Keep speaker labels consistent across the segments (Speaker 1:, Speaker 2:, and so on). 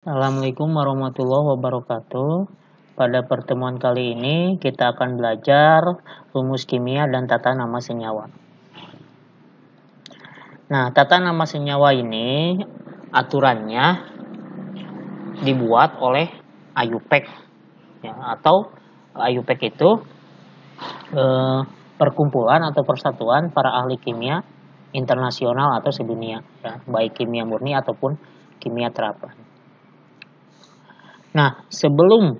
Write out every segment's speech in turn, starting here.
Speaker 1: Assalamualaikum warahmatullahi wabarakatuh. Pada pertemuan kali ini kita akan belajar rumus kimia dan tata nama senyawa. Nah, tata nama senyawa ini aturannya dibuat oleh IUPAC ya, atau IUPAC itu eh, perkumpulan atau persatuan para ahli kimia internasional atau sedunia, ya, baik kimia murni ataupun kimia terapan. Nah, sebelum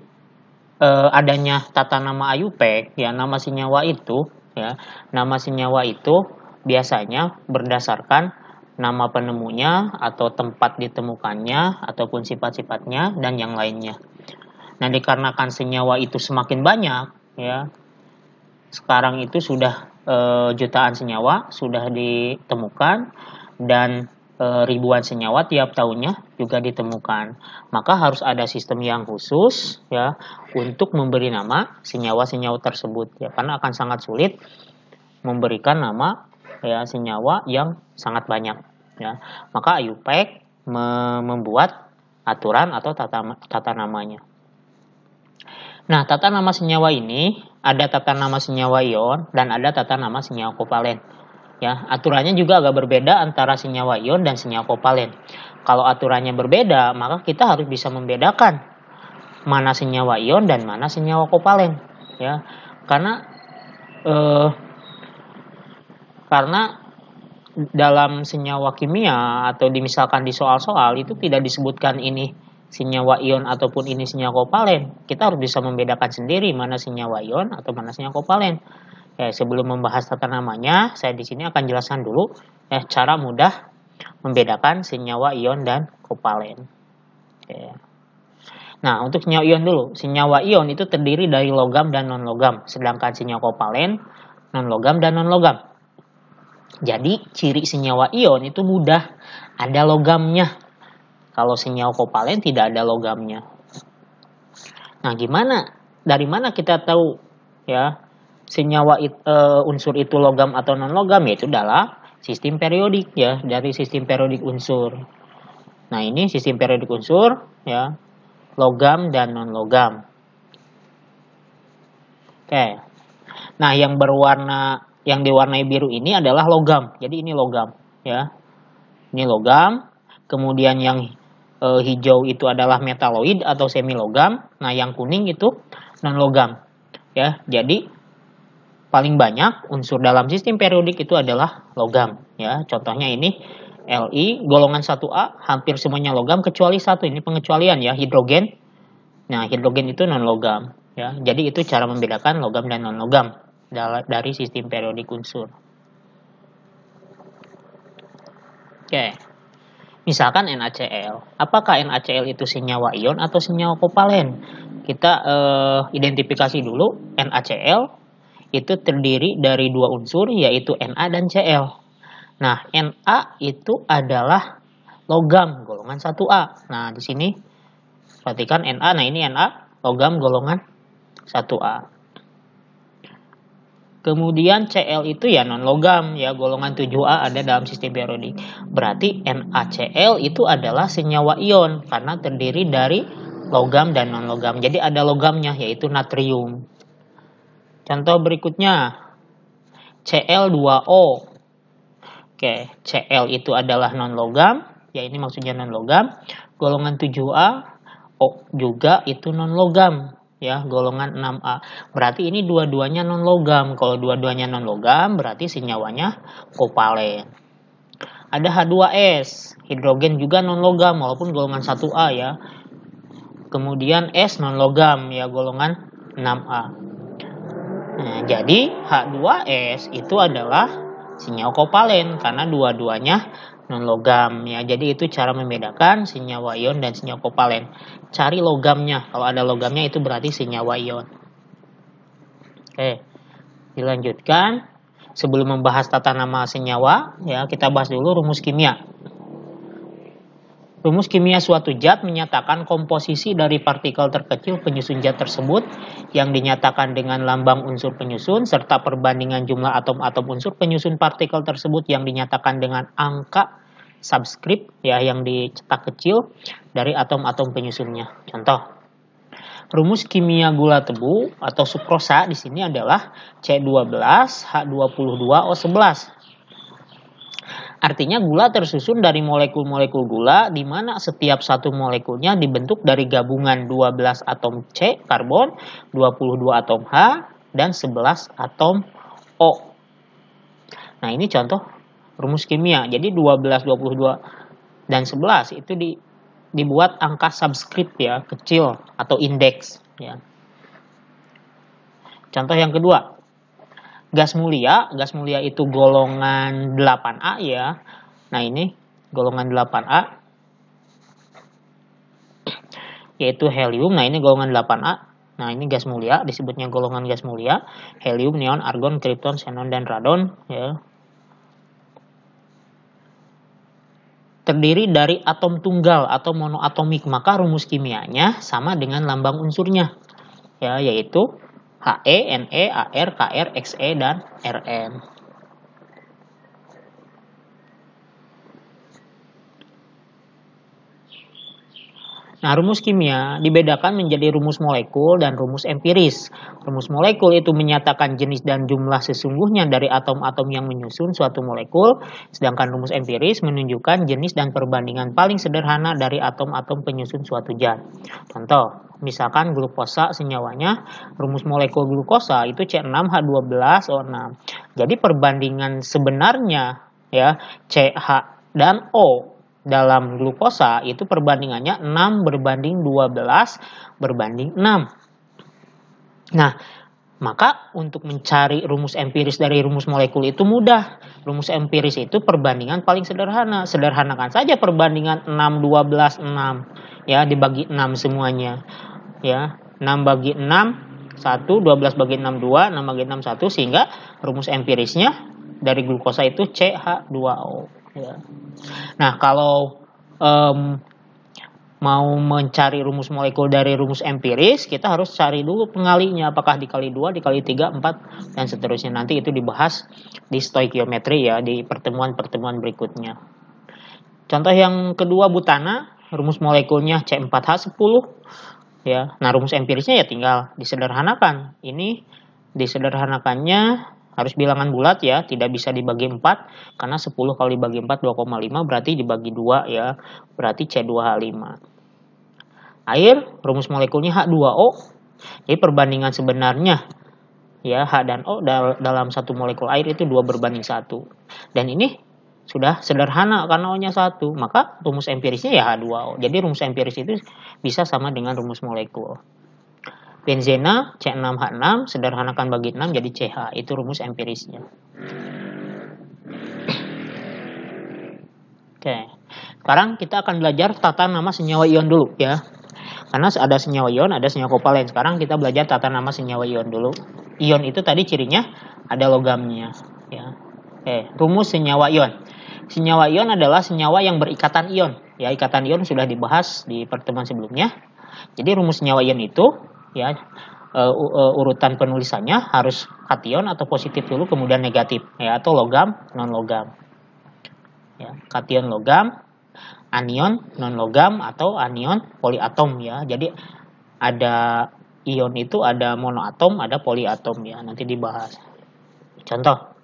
Speaker 1: eh, adanya tata nama Ayupe, ya nama senyawa itu, ya nama senyawa itu biasanya berdasarkan nama penemunya atau tempat ditemukannya ataupun sifat-sifatnya dan yang lainnya. Nah, dikarenakan senyawa itu semakin banyak, ya. Sekarang itu sudah e, jutaan senyawa sudah ditemukan dan Eh, ribuan senyawa tiap tahunnya juga ditemukan. Maka harus ada sistem yang khusus ya untuk memberi nama senyawa-senyawa tersebut ya karena akan sangat sulit memberikan nama ya senyawa yang sangat banyak ya. Maka IUPAC me membuat aturan atau tata tata namanya. Nah, tata nama senyawa ini ada tata nama senyawa ion dan ada tata nama senyawa kovalen. Ya, aturannya juga agak berbeda antara senyawa ion dan senyawa kovalen. Kalau aturannya berbeda, maka kita harus bisa membedakan mana senyawa ion dan mana senyawa kovalen. Ya, karena eh, karena dalam senyawa kimia atau dimisalkan di soal-soal itu tidak disebutkan ini senyawa ion ataupun ini senyawa kovalen. Kita harus bisa membedakan sendiri mana senyawa ion atau mana senyawa kovalen. Ya, sebelum membahas tata namanya, saya di sini akan jelaskan dulu ya, cara mudah membedakan senyawa ion dan kovalen. Nah, untuk senyawa ion dulu. Senyawa ion itu terdiri dari logam dan non-logam, sedangkan senyawa kovalen non-logam dan non-logam. Jadi, ciri senyawa ion itu mudah ada logamnya. Kalau senyawa kovalen tidak ada logamnya. Nah, gimana? Dari mana kita tahu ya senyawa it, uh, unsur itu logam atau non logam yaitu adalah sistem periodik ya dari sistem periodik unsur. Nah ini sistem periodik unsur ya logam dan non logam. Oke. Nah yang berwarna yang diwarnai biru ini adalah logam. Jadi ini logam ya. Ini logam. Kemudian yang e, hijau itu adalah metaloid atau semi logam. Nah yang kuning itu non logam ya. Jadi paling banyak unsur dalam sistem periodik itu adalah logam ya. Contohnya ini Li golongan 1A hampir semuanya logam kecuali satu ini pengecualian ya hidrogen. Nah, hidrogen itu non logam ya. Jadi itu cara membedakan logam dan non logam dari sistem periodik unsur. Oke. Misalkan NaCl. Apakah NaCl itu senyawa ion atau senyawa kovalen? Kita eh, identifikasi dulu NaCl itu terdiri dari dua unsur yaitu Na dan Cl. Nah, Na itu adalah logam golongan 1A. Nah, di sini perhatikan Na. Nah, ini Na logam golongan 1A. Kemudian Cl itu ya non logam ya golongan 7A ada dalam sistem periodik. Berarti NaCl itu adalah senyawa ion karena terdiri dari logam dan non logam. Jadi ada logamnya yaitu natrium. Contoh berikutnya, Cl2O. Oke, Cl itu adalah non logam, ya ini maksudnya non logam. Golongan 7A, O juga itu non logam, ya golongan 6A. Berarti ini dua-duanya non logam. Kalau dua-duanya non logam berarti sinyawanya kopalen. Ada H2S, hidrogen juga non logam walaupun golongan 1A ya. Kemudian S non logam ya golongan 6A. Nah, jadi H2S itu adalah sinyal kovalen karena dua-duanya non logam ya. Jadi itu cara membedakan senyawa ion dan senyawa kovalen. Cari logamnya. Kalau ada logamnya itu berarti senyawa ion. Oke. Dilanjutkan sebelum membahas tata nama senyawa ya kita bahas dulu rumus kimia. Rumus kimia suatu zat menyatakan komposisi dari partikel terkecil penyusun zat tersebut yang dinyatakan dengan lambang unsur penyusun serta perbandingan jumlah atom-atom unsur penyusun partikel tersebut yang dinyatakan dengan angka subscript ya yang dicetak kecil dari atom-atom penyusunnya. Contoh Rumus kimia gula tebu atau sukrosa di sini adalah C12H22O11 Artinya gula tersusun dari molekul-molekul gula di mana setiap satu molekulnya dibentuk dari gabungan 12 atom C karbon, 22 atom H, dan 11 atom O. Nah, ini contoh rumus kimia. Jadi 12, 22 dan 11 itu di, dibuat angka subscript ya, kecil atau indeks ya. Contoh yang kedua gas mulia, gas mulia itu golongan 8A ya. Nah, ini golongan 8A yaitu helium. Nah, ini golongan 8A. Nah, ini gas mulia disebutnya golongan gas mulia, helium, neon, argon, krypton, xenon dan radon ya. terdiri dari atom tunggal atau monoatomik maka rumus kimianya sama dengan lambang unsurnya ya yaitu HE, NE, AR, KR, XE, dan RM. Nah, rumus kimia dibedakan menjadi rumus molekul dan rumus empiris. Rumus molekul itu menyatakan jenis dan jumlah sesungguhnya dari atom-atom yang menyusun suatu molekul, sedangkan rumus empiris menunjukkan jenis dan perbandingan paling sederhana dari atom-atom penyusun suatu zat. Contoh, misalkan glukosa senyawanya rumus molekul glukosa itu C6H12O6. Jadi perbandingan sebenarnya ya CH dan O dalam glukosa itu perbandingannya 6 berbanding 12 berbanding 6. Nah, maka untuk mencari rumus empiris dari rumus molekul itu mudah. Rumus empiris itu perbandingan paling sederhana. Sederhanakan saja perbandingan 6 12 6 ya dibagi 6 semuanya. Ya, 6 bagi 6 1 12 bagi 6 2 6 bagi 6 1 sehingga rumus empirisnya dari glukosa itu CH2O. Ya. Nah, kalau um, mau mencari rumus molekul dari rumus empiris, kita harus cari dulu pengalinya, apakah dikali 2, dikali 3, 4, dan seterusnya. Nanti itu dibahas di stoikiometri ya, di pertemuan-pertemuan berikutnya. Contoh yang kedua butana, rumus molekulnya C4H10. Ya, nah rumus empirisnya ya tinggal disederhanakan. Ini disederhanakannya harus bilangan bulat ya, tidak bisa dibagi 4 karena 10 kali dibagi 4 2,5 berarti dibagi 2 ya, berarti C2H5. Air rumus molekulnya H2O. Jadi perbandingan sebenarnya ya H dan O dalam satu molekul air itu dua berbanding satu. Dan ini sudah sederhana karena O-nya satu, maka rumus empirisnya ya H2O. Jadi rumus empiris itu bisa sama dengan rumus molekul. Benzena C6H6 sederhanakan bagi 6 jadi CH. Itu rumus empirisnya. Oke. Sekarang kita akan belajar tata nama senyawa ion dulu ya. Karena ada senyawa ion, ada senyawa kovalen. Sekarang kita belajar tata nama senyawa ion dulu. Ion itu tadi cirinya ada logamnya ya. Oke, rumus senyawa ion. Senyawa ion adalah senyawa yang berikatan ion. Ya, ikatan ion sudah dibahas di pertemuan sebelumnya. Jadi rumus senyawa ion itu ya uh, uh, urutan penulisannya harus kation atau positif dulu kemudian negatif ya atau logam non logam ya kation logam anion non logam atau anion poliatom ya jadi ada ion itu ada monoatom ada poliatom ya nanti dibahas contoh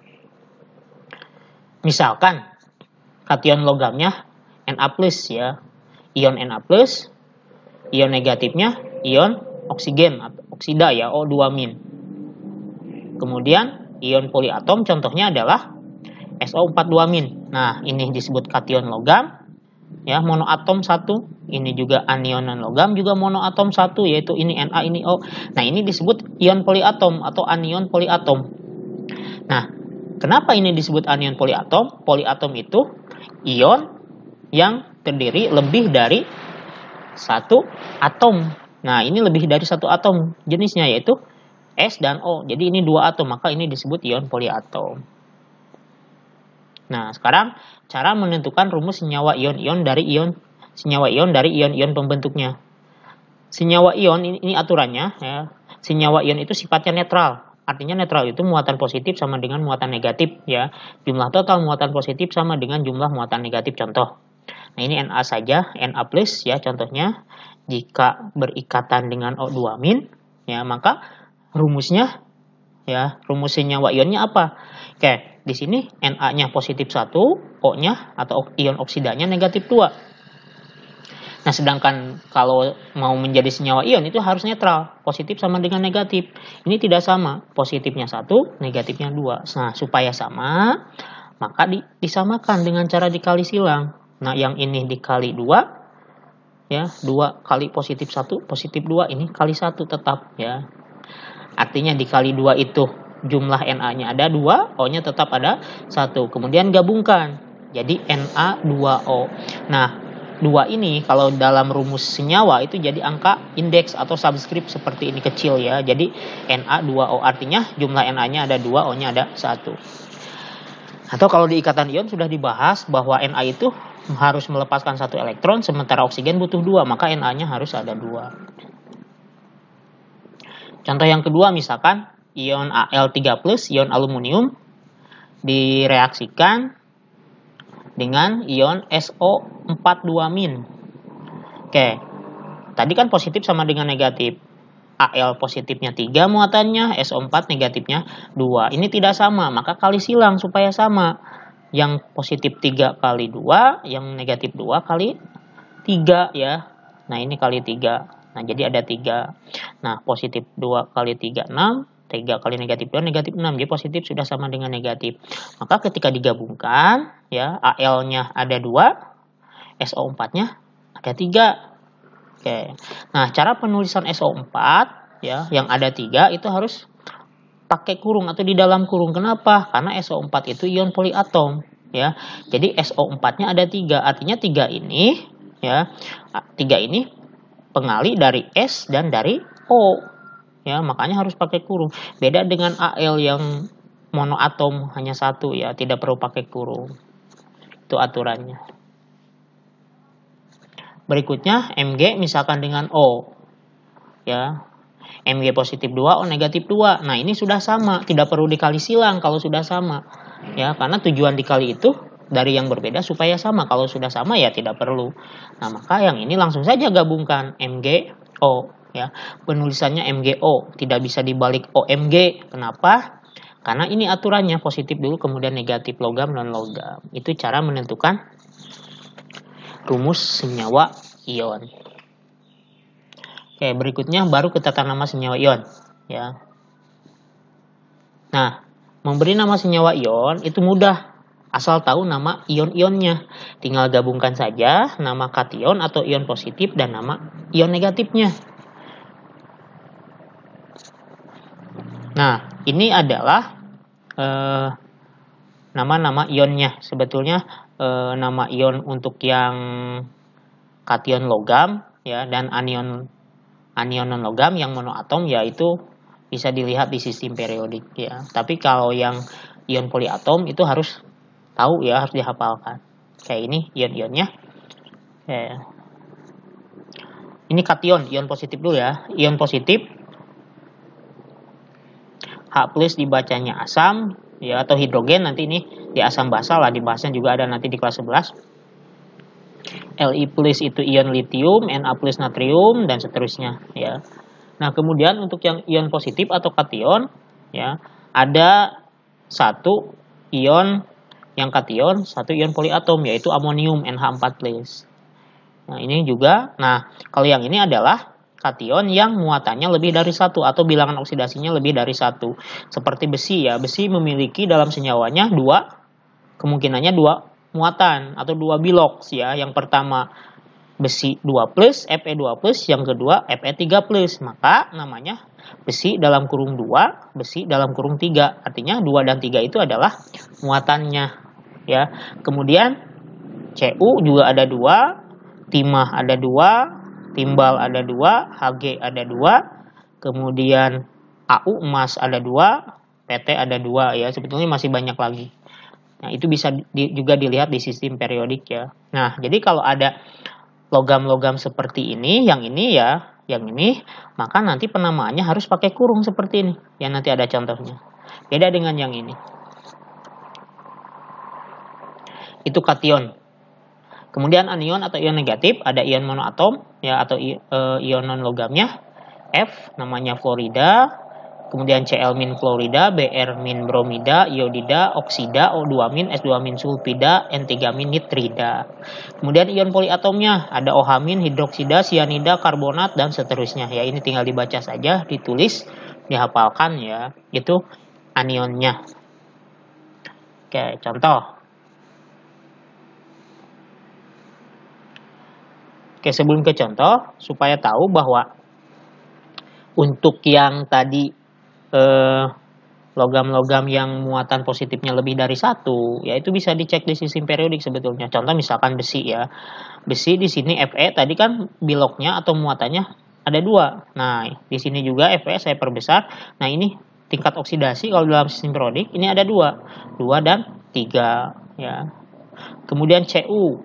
Speaker 1: misalkan kation logamnya Na plus ya ion Na plus ion negatifnya ion oksigen atau oksida ya O2 min. Kemudian ion poliatom contohnya adalah SO42 min. Nah, ini disebut kation logam. Ya, monoatom satu ini juga anionan logam juga monoatom satu yaitu ini Na ini O. Nah, ini disebut ion poliatom atau anion poliatom. Nah, kenapa ini disebut anion poliatom? Poliatom itu ion yang terdiri lebih dari satu atom Nah, ini lebih dari satu atom jenisnya yaitu S dan O. Jadi ini dua atom, maka ini disebut ion poliatom. Nah, sekarang cara menentukan rumus senyawa ion-ion dari ion senyawa ion dari ion-ion pembentuknya. Senyawa ion ini, ini aturannya ya. Senyawa ion itu sifatnya netral. Artinya netral itu muatan positif sama dengan muatan negatif ya. Jumlah total muatan positif sama dengan jumlah muatan negatif contoh. Nah, ini Na saja, Na plus ya contohnya jika berikatan dengan O2 min ya maka rumusnya ya rumus senyawa ionnya apa? Oke, di sini Na-nya positif 1, O-nya atau ion oksidanya negatif 2. Nah, sedangkan kalau mau menjadi senyawa ion itu harus netral, positif sama dengan negatif. Ini tidak sama, positifnya satu, negatifnya dua. Nah, supaya sama, maka disamakan dengan cara dikali silang. Nah, yang ini dikali dua, ya dua kali positif satu positif dua ini kali satu tetap ya artinya dikali dua itu jumlah na nya ada dua o nya tetap ada satu kemudian gabungkan jadi na 2 o nah dua ini kalau dalam rumus senyawa itu jadi angka indeks atau subskrip seperti ini kecil ya jadi na 2 o artinya jumlah na nya ada dua o nya ada satu atau kalau di ikatan ion sudah dibahas bahwa na itu harus melepaskan satu elektron, sementara oksigen butuh dua, maka Na-nya harus ada dua. Contoh yang kedua misalkan ion Al3+, ion aluminium, direaksikan dengan ion SO42-min. Oke, tadi kan positif sama dengan negatif. Al positifnya 3 muatannya, SO4 negatifnya 2. Ini tidak sama, maka kali silang supaya sama yang positif 3 kali 2, yang negatif 2 kali 3 ya. Nah, ini kali 3. Nah, jadi ada 3. Nah, positif 2 kali 3, 6. 3 kali negatif 2, negatif 6. Jadi positif sudah sama dengan negatif. Maka ketika digabungkan, ya AL-nya ada 2, SO4-nya ada 3. Oke. Nah, cara penulisan SO4 ya yang ada 3 itu harus pakai kurung atau di dalam kurung. Kenapa? Karena SO4 itu ion poliatom, ya. Jadi SO4-nya ada tiga. Artinya tiga ini, ya, tiga ini pengali dari S dan dari O, ya. Makanya harus pakai kurung. Beda dengan Al yang monoatom hanya satu, ya, tidak perlu pakai kurung. Itu aturannya. Berikutnya Mg misalkan dengan O, ya Mg positif 2, O negatif 2. Nah, ini sudah sama, tidak perlu dikali silang kalau sudah sama. Ya, karena tujuan dikali itu dari yang berbeda supaya sama. Kalau sudah sama ya tidak perlu. Nah, maka yang ini langsung saja gabungkan Mg O ya. Penulisannya MgO, tidak bisa dibalik OMG. Kenapa? Karena ini aturannya positif dulu kemudian negatif logam non logam. Itu cara menentukan rumus senyawa ion. Oke, berikutnya baru kita tanam nama senyawa ion, ya. Nah, memberi nama senyawa ion itu mudah asal tahu nama ion-ionnya. Tinggal gabungkan saja nama kation atau ion positif dan nama ion negatifnya. Nah, ini adalah nama eh, nama-nama ionnya. Sebetulnya eh, nama ion untuk yang kation logam ya dan anion anion non logam yang monoatom yaitu bisa dilihat di sistem periodik ya. Tapi kalau yang ion poliatom itu harus tahu ya, harus dihafalkan. Kayak ini ion-ionnya. Ya. ya. Ini kation, ion positif dulu ya. Ion positif H plus dibacanya asam ya atau hidrogen nanti ini di asam basa lah dibahasnya juga ada nanti di kelas 11 Li plus itu ion litium, Na plus natrium dan seterusnya ya. Nah, kemudian untuk yang ion positif atau kation ya, ada satu ion yang kation, satu ion poliatom yaitu amonium NH4+. plus. Nah, ini juga. Nah, kalau yang ini adalah kation yang muatannya lebih dari satu atau bilangan oksidasinya lebih dari satu. Seperti besi ya, besi memiliki dalam senyawanya dua kemungkinannya dua muatan atau dua bilok ya. Yang pertama besi 2 plus, Fe 2 plus, yang kedua Fe 3 plus. Maka namanya besi dalam kurung 2, besi dalam kurung 3. Artinya 2 dan 3 itu adalah muatannya. ya. Kemudian CU juga ada 2, timah ada 2, timbal ada 2, HG ada 2, kemudian AU emas ada 2, PT ada 2 ya. Sebetulnya masih banyak lagi. Nah, itu bisa di, juga dilihat di sistem periodik ya. Nah, jadi kalau ada logam-logam seperti ini, yang ini ya, yang ini, maka nanti penamaannya harus pakai kurung seperti ini. Ya, nanti ada contohnya. Beda dengan yang ini. Itu kation. Kemudian anion atau ion negatif, ada ion monoatom ya atau eh, ion non logamnya. F namanya fluorida, kemudian Cl min klorida, Br min bromida, iodida, oksida, O2 min, S2 min sulfida, N3 min nitrida. Kemudian ion poliatomnya ada OH hidroksida, sianida, karbonat dan seterusnya. Ya ini tinggal dibaca saja, ditulis, dihafalkan ya. Itu anionnya. Oke, contoh. Oke, sebelum ke contoh supaya tahu bahwa untuk yang tadi Eh, logam-logam yang muatan positifnya lebih dari satu, ya itu bisa dicek di sistem periodik sebetulnya. Contoh misalkan besi ya, besi di sini Fe tadi kan biloknya atau muatannya ada dua. Nah di sini juga Fe saya perbesar. Nah ini tingkat oksidasi kalau dalam sistem periodik ini ada dua, dua dan tiga ya. Kemudian Cu,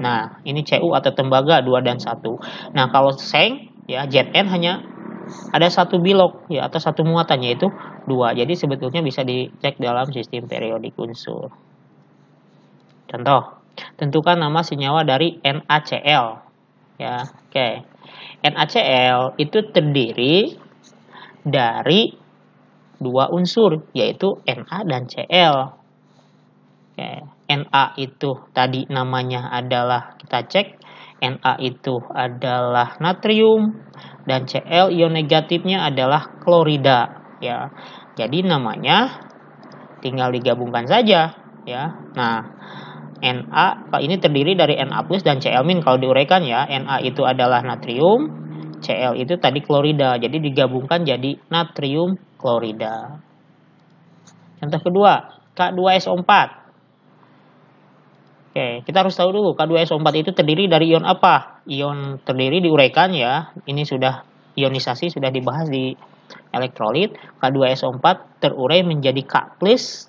Speaker 1: nah ini Cu atau tembaga dua dan satu. Nah kalau seng ya Zn hanya ada satu bilok ya atau satu muatannya itu dua. Jadi sebetulnya bisa dicek dalam sistem periodik unsur. Contoh, tentukan nama senyawa dari NaCl. Ya, oke. Okay. NaCl itu terdiri dari dua unsur yaitu Na dan Cl. Oke. Na itu tadi namanya adalah kita cek Na itu adalah natrium dan Cl ion negatifnya adalah klorida ya. Jadi namanya tinggal digabungkan saja ya. Nah, Na ini terdiri dari Na+ dan Cl- kalau diuraikan ya. Na itu adalah natrium, Cl itu tadi klorida. Jadi digabungkan jadi natrium klorida. Contoh kedua, K2SO4 Oke, kita harus tahu dulu K2SO4 itu terdiri dari ion apa? Ion terdiri diuraikan ya. Ini sudah ionisasi sudah dibahas di elektrolit. K2SO4 terurai menjadi K+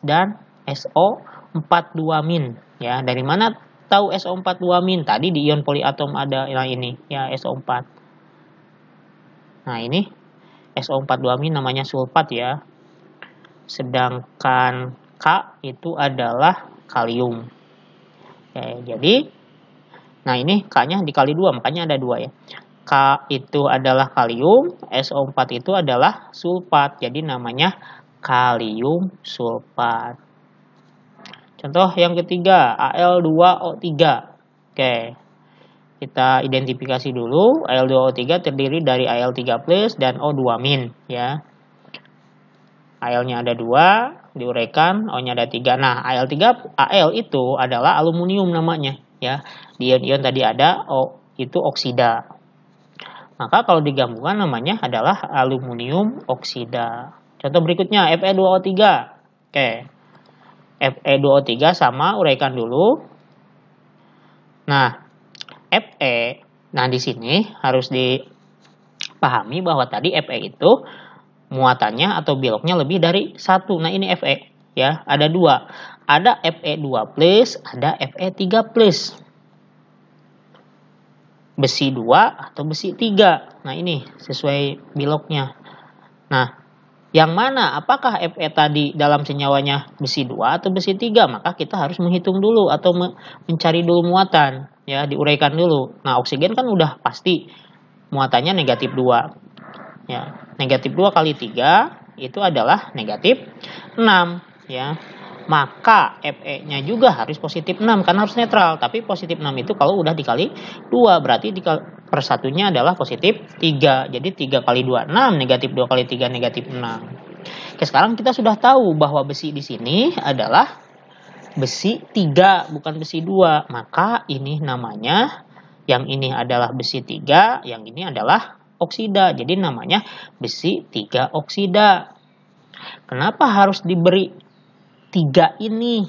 Speaker 1: dan SO42- ya. Dari mana tahu SO42- tadi di ion poliatom ada ya, nah ini ya SO4. Nah, ini SO42- namanya sulfat ya. Sedangkan K itu adalah kalium. Oke, jadi nah ini K-nya dikali dua, makanya ada dua ya. K itu adalah kalium, SO4 itu adalah sulfat. Jadi namanya kalium sulfat. Contoh yang ketiga, Al2O3. Oke. Kita identifikasi dulu, Al2O3 terdiri dari Al3+ plus dan O2- min. ya. AL-nya ada dua, diuraikan, O-nya ada tiga. Nah, AL3, AL itu adalah aluminium namanya, ya. Di ion-ion tadi ada O itu oksida. Maka kalau digabungkan namanya adalah aluminium oksida. Contoh berikutnya Fe2O3. Oke. Fe2O3 sama uraikan dulu. Nah, Fe nah di sini harus dipahami bahwa tadi Fe itu muatannya atau biloknya lebih dari satu. Nah ini FE ya ada dua. Ada FE2 plus, ada FE3 plus. Besi 2 atau besi 3. Nah ini sesuai biloknya. Nah yang mana apakah FE tadi dalam senyawanya besi 2 atau besi 3 maka kita harus menghitung dulu atau mencari dulu muatan ya diuraikan dulu nah oksigen kan udah pasti muatannya negatif 2 Ya, negatif 2 kali 3 itu adalah negatif 6. Ya, maka FE-nya juga harus positif 6 karena harus netral. Tapi positif 6 itu kalau udah dikali 2 berarti dikali, persatunya adalah positif 3. Jadi 3 kali 2 6, negatif 2 kali 3 negatif 6. Oke, sekarang kita sudah tahu bahwa besi di sini adalah besi 3 bukan besi 2. Maka ini namanya yang ini adalah besi 3, yang ini adalah oksida. Jadi namanya besi tiga oksida. Kenapa harus diberi tiga ini?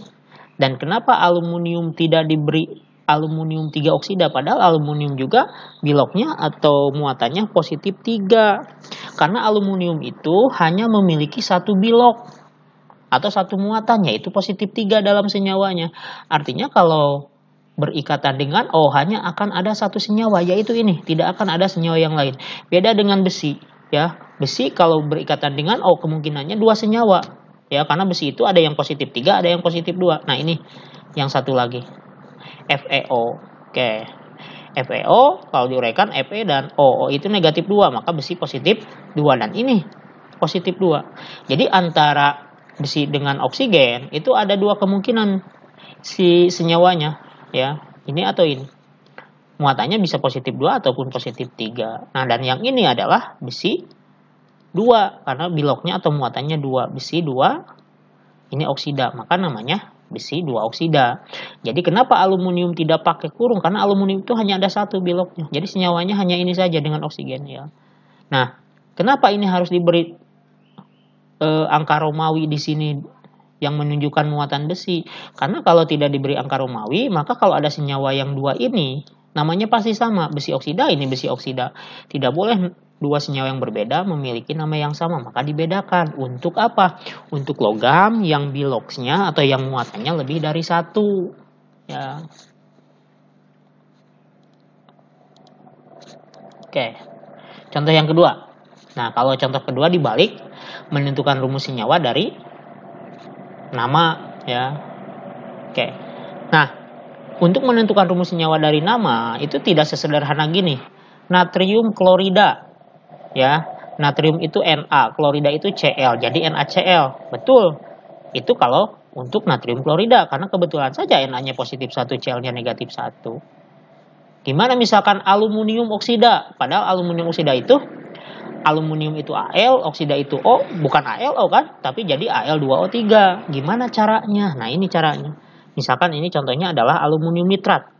Speaker 1: Dan kenapa aluminium tidak diberi aluminium 3 oksida padahal aluminium juga biloknya atau muatannya positif 3 karena aluminium itu hanya memiliki satu bilok atau satu muatannya itu positif 3 dalam senyawanya artinya kalau berikatan dengan oh hanya akan ada satu senyawa yaitu ini tidak akan ada senyawa yang lain beda dengan besi ya besi kalau berikatan dengan oh kemungkinannya dua senyawa ya karena besi itu ada yang positif tiga ada yang positif dua nah ini yang satu lagi FeO oke FeO kalau diuraikan Fe dan O O itu negatif dua maka besi positif dua dan ini positif dua jadi antara besi dengan oksigen itu ada dua kemungkinan si senyawanya ya ini atau ini muatannya bisa positif 2 ataupun positif 3 nah dan yang ini adalah besi 2 karena biloknya atau muatannya 2 besi 2 ini oksida maka namanya besi 2 oksida jadi kenapa aluminium tidak pakai kurung karena aluminium itu hanya ada satu biloknya jadi senyawanya hanya ini saja dengan oksigen ya nah kenapa ini harus diberi eh, angka Romawi di sini yang menunjukkan muatan besi. Karena kalau tidak diberi angka Romawi, maka kalau ada senyawa yang dua ini, namanya pasti sama, besi oksida ini besi oksida. Tidak boleh dua senyawa yang berbeda memiliki nama yang sama, maka dibedakan. Untuk apa? Untuk logam yang biloksnya atau yang muatannya lebih dari satu. Ya. Oke, contoh yang kedua. Nah, kalau contoh kedua dibalik, menentukan rumus senyawa dari nama ya. Oke. Nah, untuk menentukan rumus senyawa dari nama itu tidak sesederhana gini. Natrium klorida ya. Natrium itu Na, klorida itu Cl. Jadi NaCl. Betul. Itu kalau untuk natrium klorida karena kebetulan saja Na-nya positif satu, Cl-nya negatif satu. Gimana misalkan aluminium oksida? Padahal aluminium oksida itu aluminium itu Al, oksida itu O, bukan ALO kan, tapi jadi Al2O3. Gimana caranya? Nah, ini caranya. Misalkan ini contohnya adalah aluminium nitrat.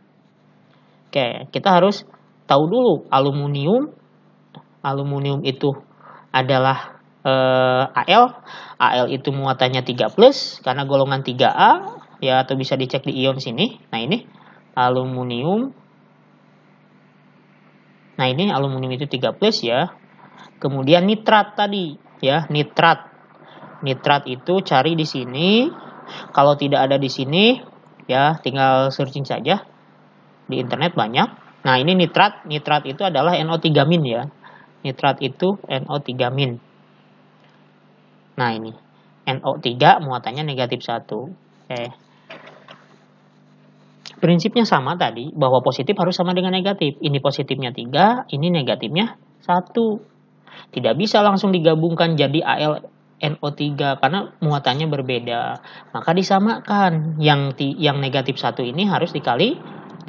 Speaker 1: Oke, kita harus tahu dulu aluminium aluminium itu adalah eh, Al. Al itu muatannya 3 plus karena golongan 3A ya atau bisa dicek di ion sini. Nah, ini aluminium Nah, ini aluminium itu 3 plus ya. Kemudian nitrat tadi, ya, nitrat. Nitrat itu cari di sini. Kalau tidak ada di sini, ya, tinggal searching saja. Di internet banyak. Nah, ini nitrat. Nitrat itu adalah NO3 min ya. Nitrat itu NO3 min. Nah, ini. NO3 muatannya negatif 1. Eh. Prinsipnya sama tadi, bahwa positif harus sama dengan negatif. Ini positifnya 3, ini negatifnya 1. Tidak bisa langsung digabungkan jadi Al NO3 karena muatannya berbeda. Maka disamakan. Yang yang negatif satu ini harus dikali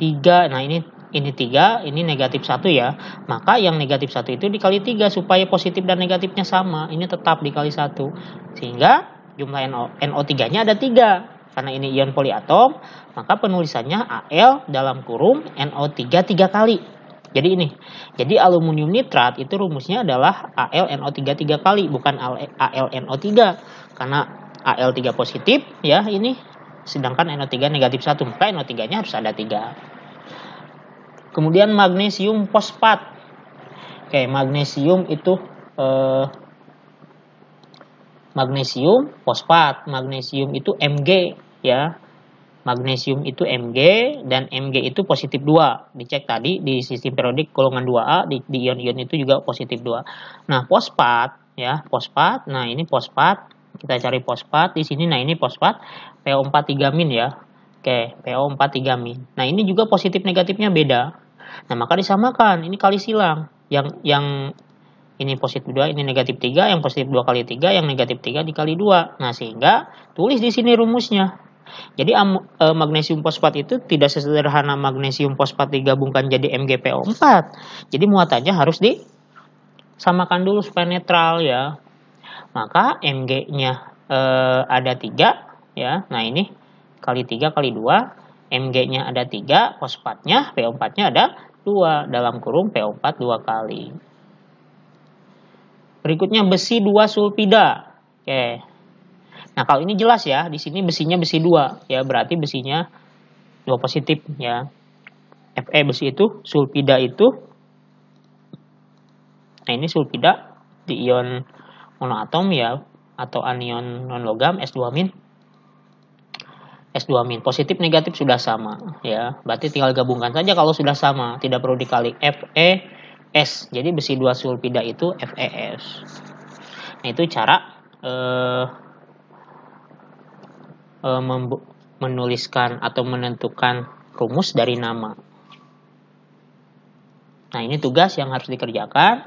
Speaker 1: tiga. Nah, ini ini tiga, ini negatif satu ya. Maka yang negatif satu itu dikali tiga supaya positif dan negatifnya sama. Ini tetap dikali satu Sehingga jumlah NO, NO3-nya ada tiga Karena ini ion poliatom, maka penulisannya Al dalam kurung NO3 tiga kali. Jadi ini, jadi aluminium nitrat itu rumusnya adalah AlNO3 tiga kali, bukan AlNO3 karena Al3 positif ya ini sedangkan NO3 negatif satu, maka NO3-nya harus ada tiga. Kemudian magnesium fosfat. Oke, magnesium itu eh, magnesium fosfat. Magnesium itu Mg ya magnesium itu Mg dan Mg itu positif 2. Dicek tadi di sistem periodik golongan 2A di, di ion-ion itu juga positif 2. Nah, fosfat ya, fosfat. Nah, ini fosfat. Kita cari fosfat di sini. Nah, ini fosfat PO43 min ya. Oke, PO43 min. Nah, ini juga positif negatifnya beda. Nah, maka disamakan. Ini kali silang yang yang ini positif 2, ini negatif 3, yang positif 2 kali 3, yang negatif 3 dikali 2. Nah, sehingga tulis di sini rumusnya. Jadi am, e, magnesium fosfat itu tidak sesederhana magnesium fosfat digabungkan jadi MgPO4. Jadi muatannya harus disamakan dulu supaya netral ya. Maka Mg-nya e, eh, ada 3 ya. Nah, ini kali 3 kali 2 Mg-nya ada 3, fosfatnya PO4-nya ada 2 dalam kurung PO4 2 kali. Berikutnya besi 2 sulfida. Oke, Nah, kalau ini jelas ya, di sini besinya besi 2 ya, berarti besinya 2 positif ya. Fe besi itu, sulfida itu Nah, ini sulfida di ion monoatom ya atau anion non logam S2- S2 min. Positif negatif sudah sama ya. Berarti tinggal gabungkan saja kalau sudah sama, tidak perlu dikali Fe S Jadi besi dua sulfida itu FeS. Nah, itu cara eh, Eh, menuliskan atau menentukan rumus dari nama. Nah, ini tugas yang harus dikerjakan.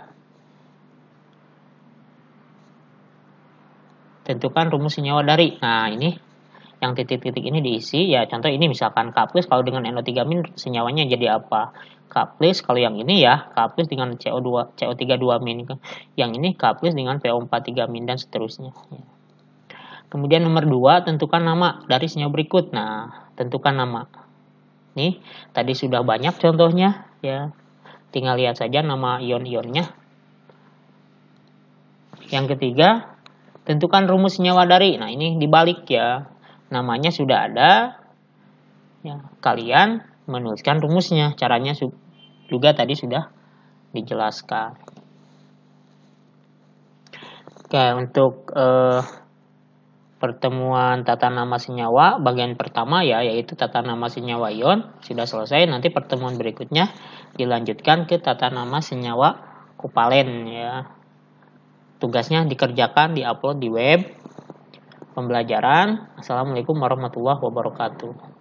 Speaker 1: Tentukan rumus senyawa dari. Nah, ini yang titik-titik ini diisi ya contoh ini misalkan K kalau dengan NO3 senyawanya jadi apa K kalau yang ini ya K dengan CO2 co CO3-2 yang ini K dengan po 4 3 dan seterusnya ya. Kemudian nomor dua, tentukan nama dari senyawa berikut. Nah, tentukan nama. Nih, tadi sudah banyak contohnya ya. Tinggal lihat saja nama ion-ionnya. Yang ketiga, tentukan rumus senyawa dari. Nah, ini dibalik ya. Namanya sudah ada. Ya, kalian menuliskan rumusnya. Caranya juga tadi sudah dijelaskan. Oke, untuk eh, pertemuan tata nama senyawa bagian pertama ya yaitu tata nama senyawa ion sudah selesai nanti pertemuan berikutnya dilanjutkan ke tata nama senyawa Kupalen ya tugasnya dikerjakan di upload di web pembelajaran assalamualaikum warahmatullahi wabarakatuh